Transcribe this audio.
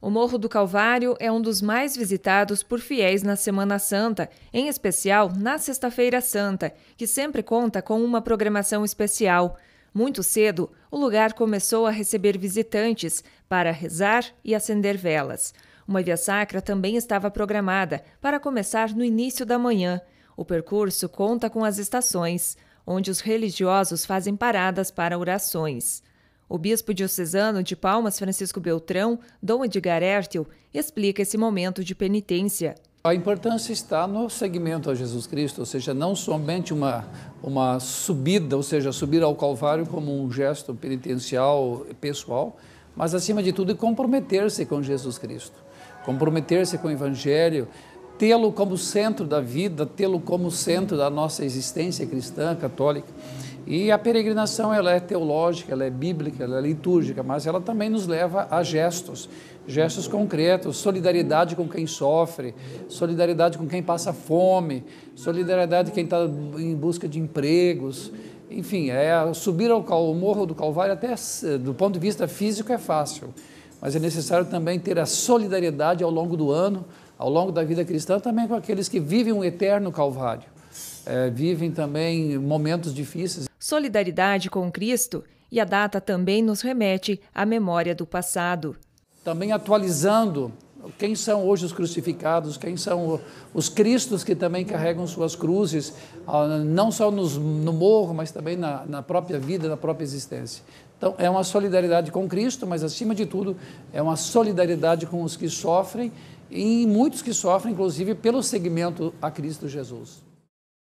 O Morro do Calvário é um dos mais visitados por fiéis na Semana Santa, em especial na Sexta-feira Santa, que sempre conta com uma programação especial. Muito cedo, o lugar começou a receber visitantes para rezar e acender velas. Uma via sacra também estava programada para começar no início da manhã. O percurso conta com as estações, onde os religiosos fazem paradas para orações. O bispo diocesano de Palmas, Francisco Beltrão, Dom Edgar Ertel, explica esse momento de penitência. A importância está no segmento a Jesus Cristo, ou seja, não somente uma, uma subida, ou seja, subir ao Calvário como um gesto penitencial pessoal, mas acima de tudo comprometer-se com Jesus Cristo, comprometer-se com o Evangelho, tê-lo como centro da vida, tê-lo como centro da nossa existência cristã, católica. E a peregrinação ela é teológica, ela é bíblica, ela é litúrgica, mas ela também nos leva a gestos, gestos concretos, solidariedade com quem sofre, solidariedade com quem passa fome, solidariedade com quem está em busca de empregos. Enfim, é subir ao, ao morro do Calvário até do ponto de vista físico é fácil, mas é necessário também ter a solidariedade ao longo do ano, ao longo da vida cristã, também com aqueles que vivem um eterno Calvário é, vivem também momentos difíceis. Solidariedade com Cristo e a data também nos remete à memória do passado. Também atualizando quem são hoje os crucificados, quem são os cristos que também carregam suas cruzes, ah, não só nos, no morro, mas também na, na própria vida, na própria existência. Então, é uma solidariedade com Cristo, mas, acima de tudo, é uma solidariedade com os que sofrem e muitos que sofrem, inclusive, pelo segmento a Cristo Jesus.